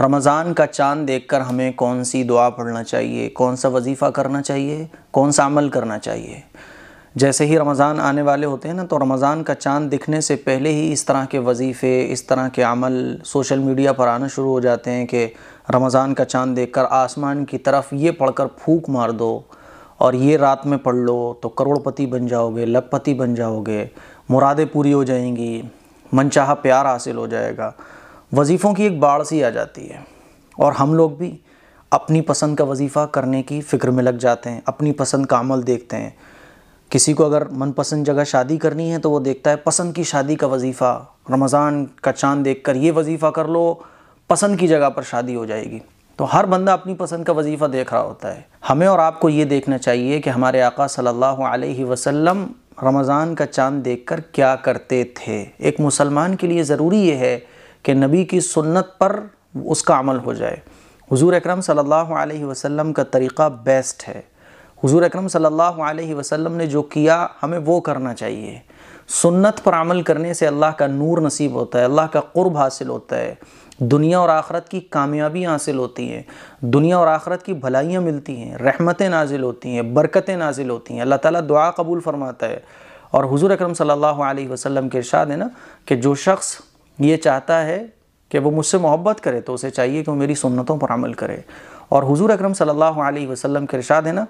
रमज़ान का चांद देखकर हमें कौन सी दुआ पढ़ना चाहिए कौन सा वजीफ़ा करना चाहिए कौन सा अमल करना चाहिए जैसे ही रमज़ान आने वाले होते हैं ना तो रमज़ान का चांद दिखने से पहले ही इस तरह के वजीफ़े इस तरह के अमल सोशल मीडिया पर आना शुरू हो जाते हैं कि रमज़ान का चांद देखकर आसमान की तरफ ये पढ़कर फूक मार दो और ये रात में पढ़ लो तो करोड़पति बन जाओगे लखपति बन जाओगे मुरादें पूरी हो जाएंगी मनचाहा प्यार हासिल हो जाएगा वजीफ़ों की एक बाढ़ सी आ जाती है और हम लोग भी अपनी पसंद का वजीफ़ा करने की फ़िक्र में लग जाते हैं अपनी पसंद का अमल देखते हैं किसी को अगर मनपसंद जगह शादी करनी है तो वो देखता है पसंद की शादी का वजीफ़ा रमज़ान का चांद देख कर ये वजीफ़ा कर लो पसंद की जगह पर शादी हो जाएगी तो हर बंदा अपनी पसंद का वजीफ़ा देख रहा होता है हमें और आपको ये देखना चाहिए कि हमारे आका सल्लल्लाहु अलैहि वसल्लम रमज़ान का चांद देखकर क्या करते थे एक मुसलमान के लिए ज़रूरी ये है कि नबी की सुन्नत पर उसका अमल हो जाए हुजूर अकरम सल्लल्लाहु अलैहि वसल्लम का तरीक़ा बेस्ट है हुजूर अकरम सल्लल्लाहु अलैहि वसल्लम ने जो किया हमें वो करना चाहिए सुन्नत पर अमल करने से अल्लाह का नूर नसीब होता है अल्लाह का कुर्ब हासिल होता है दुनिया और आखरत की कामयाबी हासिल होती है दुनिया और आखरत की भलाइयाँ मिलती हैं रहमतें नाजिल होती हैं बरकतें नाजिल होती हैं अल्लाह ताला दुआ कबूल फरमाता है और हुजूर अकरम सल्लल्लाहु अलैहि वसल्लम के इरशाद है ना कि जो शख्स ये चाहता है कि वो मुझसे मोहब्बत करे तो उसे चाहिए कि वो मेरी सुन्नतों पर अमल करे और हुजूर अकरम सल्लल्लाहु अलैहि वसल्लम के इरशाद है ना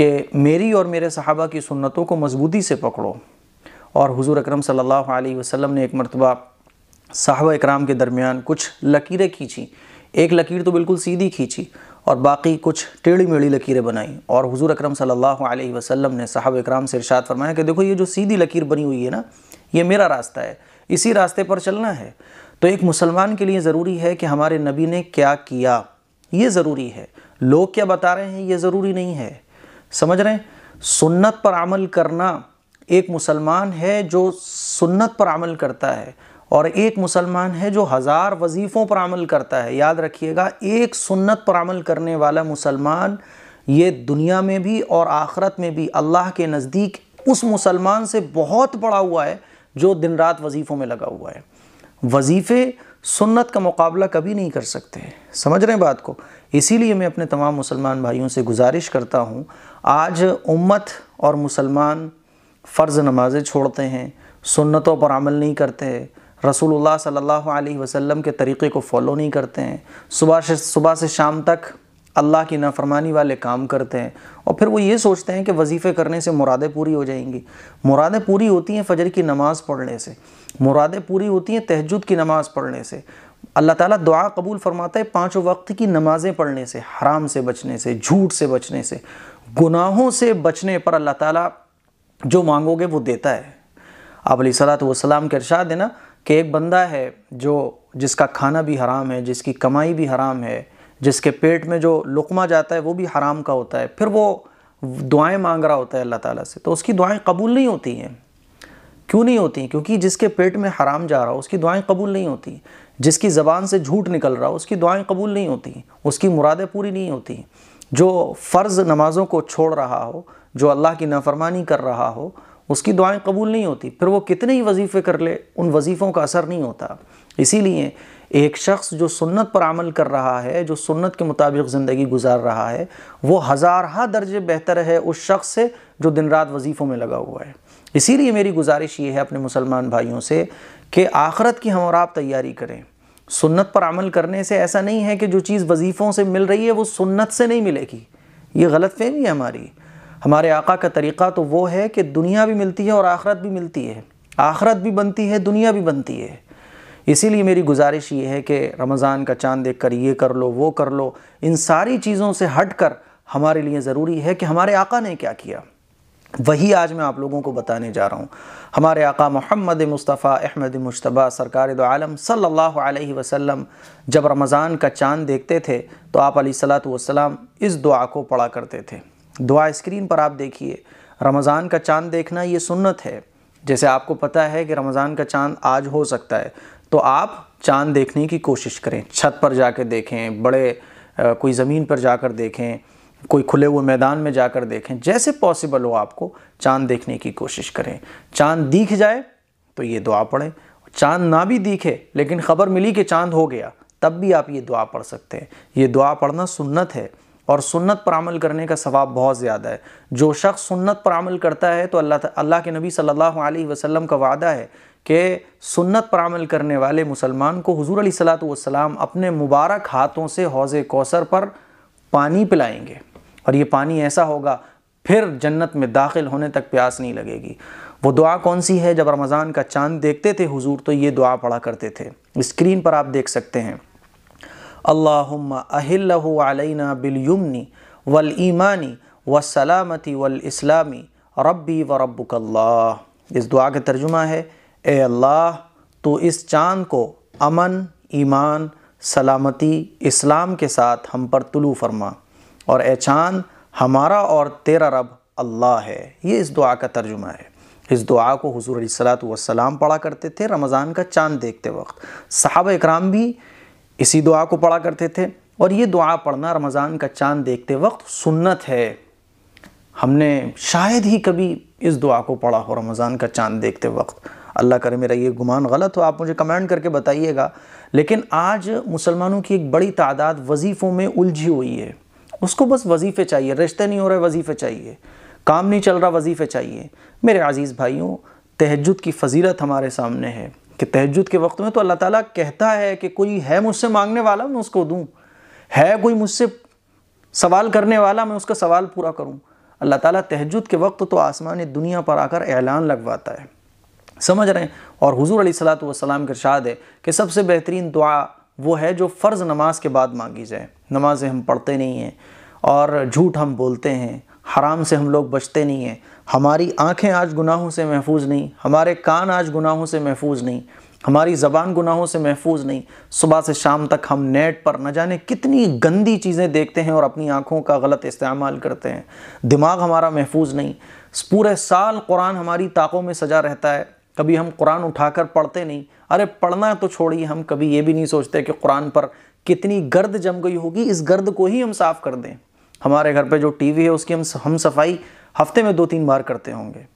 कि मेरी और मेरे सहाबा की सुन्नतों को मजबूती से पकड़ो और हुजूर अकरम सल्लल्लाहु अलैहि वसल्लम ने एक मरतबा साहब इकराम के दरमियान कुछ लकीरें खींची एक लकीर तो बिल्कुल सीधी खींची और बाकी कुछ टेढ़ी मेढ़ी लकीरें बनाई और हुजूर अकरम सल्लल्लाहु अलैहि वसल्लम ने साहब इकराम से इरशाद फरमाया कि देखो ये जो सीधी लकीर बनी हुई है ना ये मेरा रास्ता है इसी रास्ते पर चलना है तो एक मुसलमान के लिए ज़रूरी है कि हमारे नबी ने क्या किया ये ज़रूरी है लोग क्या बता रहे हैं ये ज़रूरी नहीं है समझ रहे हैं सुन्नत पर अमल करना एक मुसलमान है जो सुन्नत पर अमल करता है और एक मुसलमान है जो हज़ार वजीफ़ों पर अमल करता है याद रखिएगा एक सुन्नत पर अमल करने वाला मुसलमान ये दुनिया में भी और आखरत में भी अल्लाह के नज़दीक उस मुसलमान से बहुत बड़ा हुआ है जो दिन रात वजीफ़ों में लगा हुआ है वजीफ़े सुन्नत का मुकाबला कभी नहीं कर सकते समझ रहे हैं बात को इसीलिए मैं अपने तमाम मुसलमान भाइयों से गुजारिश करता हूँ आज उम्मत और मुसलमान फ़र्ज़ नमाज़ें छोड़ते हैं सुन्नतों पर अमल नहीं करते रसूलुल्लाह सल्लल्लाहु अलैहि वसल्लम के तरीक़े को फॉलो नहीं करते हैं सुबह से सुबह से शाम तक अल्लाह की नाफरमानी वाले काम करते हैं और फिर वो ये सोचते हैं कि वजीफ़े करने से मुरादें पूरी हो जाएंगी मुरादें पूरी होती हैं फजर की नमाज़ पढ़ने से मुरादें पूरी होती हैं तहजद की नमाज़ पढ़ने से अल्लाह ताला दुआ कबूल फरमाता है पाँचों वक्त की नमाज़ें पढ़ने से हराम से बचने से झूठ से बचने से गुनाहों से बचने पर अल्लाह ताला जो मांगोगे वो देता है आप अली सलात वसलाम के इरशाद देना कि एक बंदा है जो जिसका खाना भी हराम है जिसकी कमाई भी हराम है जिसके पेट में जो लुकमा जाता है वो भी हराम का होता है फिर वो दुआएं मांग रहा होता है अल्लाह ताला से तो उसकी दुआएं कबूल नहीं होती हैं क्यों नहीं होती हैं क्योंकि जिसके पेट में हराम जा रहा हो उसकी दुआएं कबूल नहीं होती जिसकी ज़बान से झूठ निकल रहा हो उसकी दुआएं कबूल नहीं होती उसकी मुरादें पूरी नहीं होती जो फ़र्ज़ नमाज़ों को छोड़ रहा हो जो अल्लाह की नाफरमानी कर रहा हो उसकी दुआएं कबूल नहीं होती फिर वो कितने ही वजीफ़े कर ले उन वजीफ़ों का असर नहीं होता इसीलिए एक शख्स जो सुन्नत पर अमल कर रहा है जो सुन्नत के मुताबिक ज़िंदगी गुजार रहा है वो हज़ारहा दर्जे बेहतर है उस शख्स से जो दिन रात वजीफ़ों में लगा हुआ है इसीलिए मेरी गुजारिश ये है अपने मुसलमान भाइयों से कि आखरत की हम और आप तैयारी करें सुन्नत पर अमल करने से ऐसा नहीं है कि जो चीज़ वजीफ़ों से मिल रही है वो सुन्नत से नहीं मिलेगी ये गलत फहमी है हमारी हमारे आका का तरीक़ा तो वो है कि दुनिया भी मिलती है और आखरत भी मिलती है आखरत भी बनती है दुनिया भी बनती है इसीलिए मेरी गुजारिश ये है कि रमज़ान का चांद देख कर ये कर लो वो कर लो इन सारी चीज़ों से हट कर हमारे लिए ज़रूरी है कि हमारे आका ने क्या किया वही आज मैं आप लोगों को बताने जा रहा हूँ हमारे आका मोहम्मद मुस्तफ़ा अहमद मुशतबा सरकार दो आलम सल्लल्लाहु अलैहि वसल्लम जब रमज़ान का चांद देखते थे तो आप सलाम इस दुआ को पढ़ा करते थे दुआ स्क्रीन पर आप देखिए रमज़ान का चांद देखना ये सुन्नत है जैसे आपको पता है कि रमज़ान का चांद आज हो सकता है तो आप चांद देखने की कोशिश करें छत पर कर देखें बड़े कोई ज़मीन पर जाकर देखें कोई खुले हुए मैदान में जाकर देखें जैसे पॉसिबल हो आपको चांद देखने की कोशिश करें चांद दिख जाए तो ये दुआ पढ़ें चांद ना भी दिखे लेकिन ख़बर मिली कि चांद हो गया तब भी आप ये दुआ पढ़ सकते हैं ये दुआ पढ़ना सुन्नत है और सुन्नत पर अमल करने का सवाब बहुत ज़्यादा है जो शख्स सुन्नत पर अमल करता है तो अल्लाह अल्लाह के नबी सल्लल्लाहु अलैहि वसल्लम का वादा है कि सुन्नत पर अमल करने वाले मुसलमान को हजूर सलाम अपने मुबारक हाथों से हौज़ कौसर पर पानी पिलाएंगे और ये पानी ऐसा होगा फिर जन्नत में दाखिल होने तक प्यास नहीं लगेगी वो दुआ कौन सी है जब रमज़ान का चांद देखते थे हुजूर तो ये दुआ पढ़ा करते थे स्क्रीन पर आप देख सकते हैं अल्लाहुम्मा अहिल्लहु अलैना बिलयुमनी वल ईमानी व सलामती वल इस्लामी रब्बी व रब्बुकल्लाह इस दुआ का तर्जुमा है ए अल्लाह तो इस चाँद को अमन ईमान सलामती इस्लाम के साथ हम पर तुलू फरमा और ए चाँद हमारा और तेरा रब अल्लाह है ये इस दुआ का तर्जुमा है इस दुआ को हजूर सलात वसलाम पढ़ा करते थे रमज़ान का चाँद देखते वक्त साहब इकराम भी इसी दुआ को पढ़ा करते थे और ये दुआ पढ़ना रमज़ान का चाँद देखते वक्त सुन्नत है हमने शायद ही कभी इस दुआ को पढ़ा हो रमज़ान का चाँद देखते वक्त अल्लाह करे मेरा ये गुमान गलत हो आप मुझे कमेंट करके बताइएगा लेकिन आज मुसलमानों की एक बड़ी तादाद वजीफ़ों में उलझी हुई है उसको बस वजीफ़े चाहिए रिश्ते नहीं हो रहे वजीफ़े चाहिए काम नहीं चल रहा वजीफ़े चाहिए मेरे अज़ीज़ भाइयों तहजद की फजीलत हमारे सामने है कि तहजद के वक्त में तो अल्लाह ताली कहता है कि कोई है मुझसे मांगने वाला मैं उसको दूँ है कोई मुझसे सवाल करने वाला मैं उसका सवाल पूरा करूँ अल्लाह ताली तहजद के वक्त तो आसमान दुनिया पर आकर ऐलान लगवाता है समझ रहे हैं और हजूर सलात वसलाम का शाद है कि सबसे बेहतरीन दुआ वो है जो फ़र्ज़ नमाज के बाद मांगी जाए नमाजें हम पढ़ते नहीं हैं और झूठ हम बोलते हैं हराम से हम लोग बचते नहीं हैं हमारी आंखें आज गुनाहों से महफूज नहीं हमारे कान आज गुनाहों से महफूज नहीं हमारी ज़बान गुनाहों से महफूज नहीं सुबह से शाम तक हम नेट पर न जाने कितनी गंदी चीज़ें देखते हैं और अपनी आँखों का गलत इस्तेमाल करते हैं दिमाग हमारा महफूज नहीं पूरे साल कुरान हमारी ताक़ों में सजा रहता है कभी हम कुरान उठाकर पढ़ते नहीं अरे पढ़ना तो छोड़िए हम कभी ये भी नहीं सोचते कि कुरान पर कितनी गर्द जम गई होगी इस गर्द को ही हम साफ़ कर दें हमारे घर पे जो टीवी है उसकी हम हम सफाई हफ्ते में दो तीन बार करते होंगे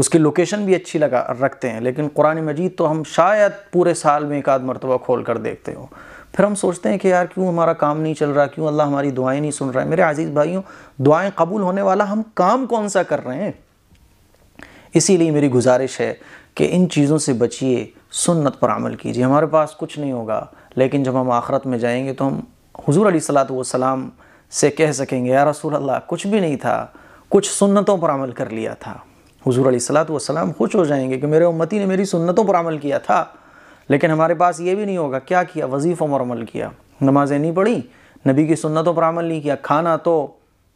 उसकी लोकेशन भी अच्छी लगा रखते हैं लेकिन कुरान मजीद तो हम शायद पूरे साल में एक आध मरतबा खोल कर देखते हो फिर हम सोचते हैं कि यार क्यों हमारा काम नहीं चल रहा क्यों अल्लाह हमारी दुआएं नहीं सुन रहा है मेरे आज़ीज़ भाइयों दुआएं कबूल होने वाला हम काम कौन सा कर रहे हैं इसीलिए मेरी गुजारिश है कि इन चीज़ों से बचिए सुन्नत पर अमल कीजिए हमारे पास कुछ नहीं होगा लेकिन जब हम आखरत में जाएंगे तो हम हजूर अली सलात सलाम से कह सकेंगे या रसूल अल्लाह कुछ भी नहीं था कुछ सुन्नतों पर अमल कर लिया था हजूर अली सलात सलाम खुश हो जाएंगे कि मेरे उम्मती ने मेरी सुन्नतों पर अमल किया था लेकिन हमारे पास ये भी नहीं होगा क्या किया वजीफ़ों पर अमल किया नमाजें नहीं पढ़ी नबी की सुन्नतों पर अमल नहीं किया खाना तो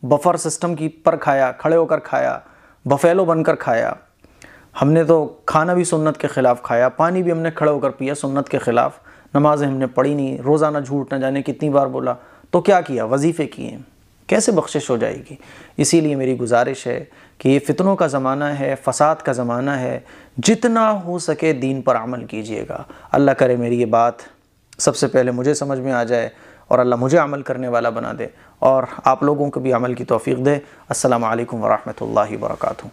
बफर सिस्टम की पर खाया खड़े होकर खाया बफेलो बनकर खाया हमने तो खाना भी सुन्नत के ख़िलाफ़ खाया पानी भी हमने खड़ा होकर पिया सुन्नत के ख़िलाफ़ नमाज़ें हमने पढ़ी नहीं रोज़ाना झूठ ना जाने कितनी बार बोला तो क्या किया वजीफ़े किए कैसे बख्शिश हो जाएगी इसीलिए मेरी गुजारिश है कि ये फितनों का ज़माना है फसाद का ज़माना है जितना हो सके दीन पर अमल कीजिएगा अल्लाह करे मेरी ये बात सबसे पहले मुझे समझ में आ जाए और अल्लाह मुझे अमल करने वाला बना दे और आप लोगों को भी अमल की तोफ़ी दे असल वरहमल वर्का